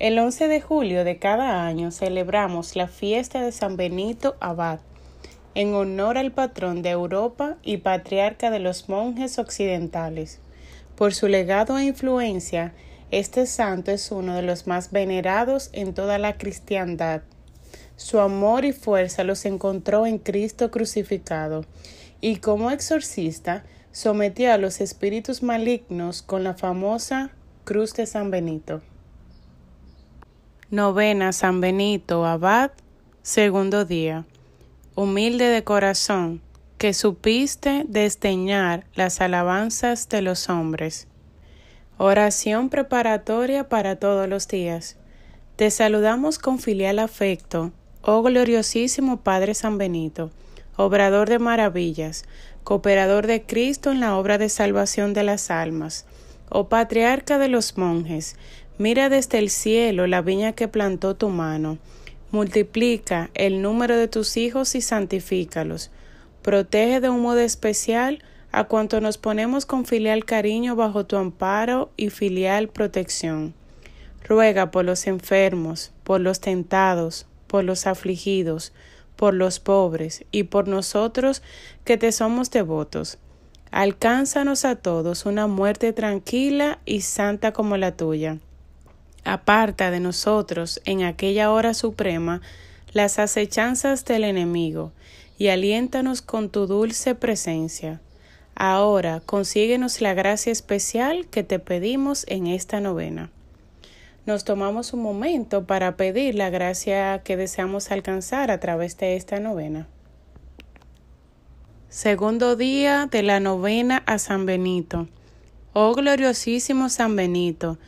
El 11 de julio de cada año celebramos la fiesta de San Benito Abad, en honor al patrón de Europa y patriarca de los monjes occidentales. Por su legado e influencia, este santo es uno de los más venerados en toda la cristiandad. Su amor y fuerza los encontró en Cristo crucificado, y como exorcista sometió a los espíritus malignos con la famosa Cruz de San Benito. Novena San Benito Abad, segundo día. Humilde de corazón, que supiste desdeñar las alabanzas de los hombres. Oración preparatoria para todos los días. Te saludamos con filial afecto, oh gloriosísimo Padre San Benito, obrador de maravillas, cooperador de Cristo en la obra de salvación de las almas, oh patriarca de los monjes, Mira desde el cielo la viña que plantó tu mano. Multiplica el número de tus hijos y santifícalos. Protege de un modo especial a cuanto nos ponemos con filial cariño bajo tu amparo y filial protección. Ruega por los enfermos, por los tentados, por los afligidos, por los pobres y por nosotros que te somos devotos. Alcánzanos a todos una muerte tranquila y santa como la tuya aparta de nosotros en aquella hora suprema las acechanzas del enemigo, y aliéntanos con tu dulce presencia. Ahora consíguenos la gracia especial que te pedimos en esta novena. Nos tomamos un momento para pedir la gracia que deseamos alcanzar a través de esta novena. Segundo día de la novena a San Benito. Oh gloriosísimo San Benito,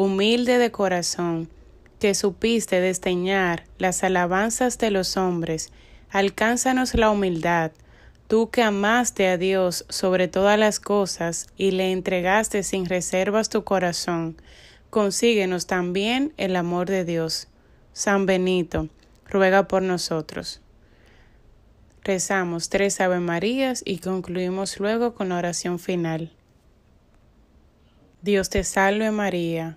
humilde de corazón, que supiste desteñar las alabanzas de los hombres, alcánzanos la humildad, tú que amaste a Dios sobre todas las cosas y le entregaste sin reservas tu corazón, consíguenos también el amor de Dios. San Benito, ruega por nosotros. Rezamos tres Ave Marías y concluimos luego con la oración final. Dios te salve María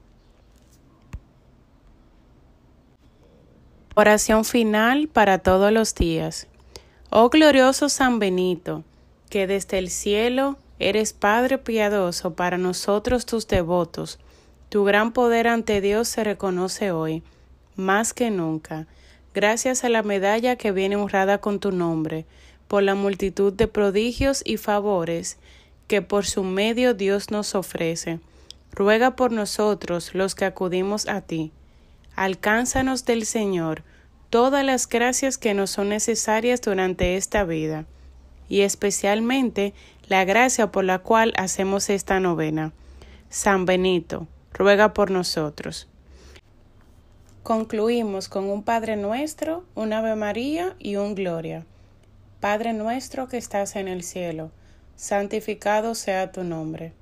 Oración final para todos los días. Oh glorioso San Benito, que desde el cielo eres Padre piadoso para nosotros tus devotos, tu gran poder ante Dios se reconoce hoy, más que nunca, gracias a la medalla que viene honrada con tu nombre, por la multitud de prodigios y favores que por su medio Dios nos ofrece. Ruega por nosotros los que acudimos a ti. Alcánzanos del Señor todas las gracias que nos son necesarias durante esta vida, y especialmente la gracia por la cual hacemos esta novena. San Benito, ruega por nosotros. Concluimos con un Padre nuestro, un Ave María y un Gloria. Padre nuestro que estás en el cielo, santificado sea tu nombre.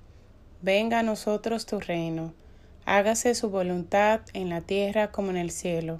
Venga a nosotros tu reino. Hágase su voluntad en la tierra como en el cielo.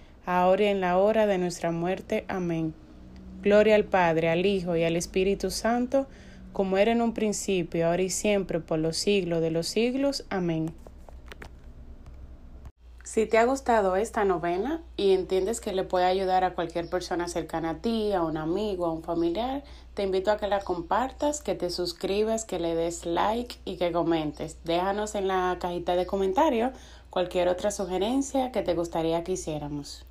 ahora y en la hora de nuestra muerte. Amén. Gloria al Padre, al Hijo y al Espíritu Santo, como era en un principio, ahora y siempre, por los siglos de los siglos. Amén. Si te ha gustado esta novena y entiendes que le puede ayudar a cualquier persona cercana a ti, a un amigo, a un familiar, te invito a que la compartas, que te suscribas, que le des like y que comentes. Déjanos en la cajita de comentarios cualquier otra sugerencia que te gustaría que hiciéramos.